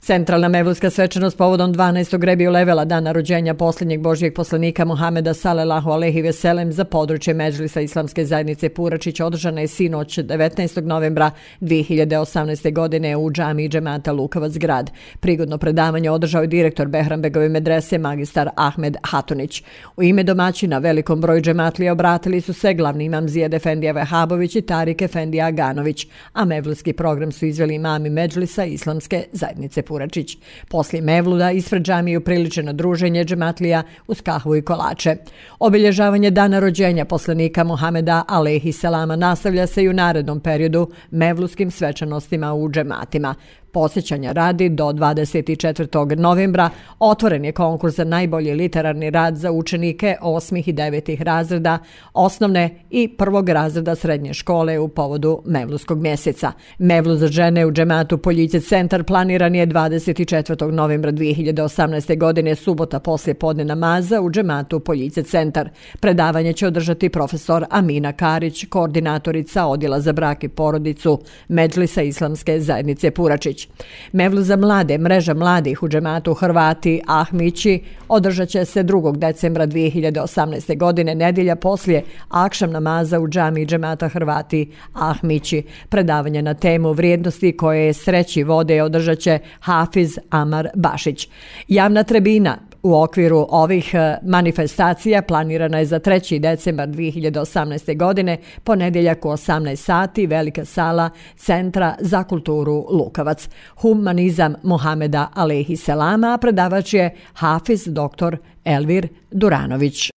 Centralna mevlijska svečanost povodom 12. grebio levela dana rođenja posljednjeg božijeg poslanika Mohameda Salelahu Alehi Veselem za područje Međlisa Islamske zajednice Puračić održana je sinoć 19. novembra 2018. godine u džami džemata Lukavac grad. Prigodno predavanje održao je direktor Behrambegove medrese magistar Ahmed Hatunić. U ime domaćina velikom broju džematlije obratili su se glavni imam Zijed Efendija Vehabović i Tarik Efendija Aganović, a mevlijski program su izveli imami Međlisa Islamske zajednice Puračić. Poslije Mevluda isvrđa mi upriličeno druženje džematlija uz kahvu i kolače. Obilježavanje dana rođenja poslanika Mohameda Alehi Salama nastavlja se i u narednom periodu mevluskim svečanostima u džematima. Posjećanja radi do 24. novembra otvoren je konkurs za najbolji literarni rad za učenike 8. i 9. razreda osnovne i prvog razreda srednje škole u povodu Mevluskog mjeseca. Mevlu za žene u džematu Poljice centar planiran je 24. novembra 2018. godine subota poslije podne namaza u džematu Poljice centar. Predavanje će održati profesor Amina Karić, koordinatorica Odjela za brak i porodicu Medlisa Islamske zajednice Puračić. Mevlu za mlade, mreža mladih u džematu Hrvati Ahmići održat će se 2. decembra 2018. godine, nedjelja poslije Akšam namaza u džami džemata Hrvati Ahmići. Predavanje na temu vrijednosti koje je sreći vode održat će Hafiz Amar Bašić. Javna trebina U okviru ovih e, manifestacija planirana je za 3. decembar 2018. godine ponedjeljak u 18 sati Velika sala Centra za kulturu Lukavac. Humanizam Mohameda Alehi Selama, predavač je Hafiz dr. Elvir Duranović.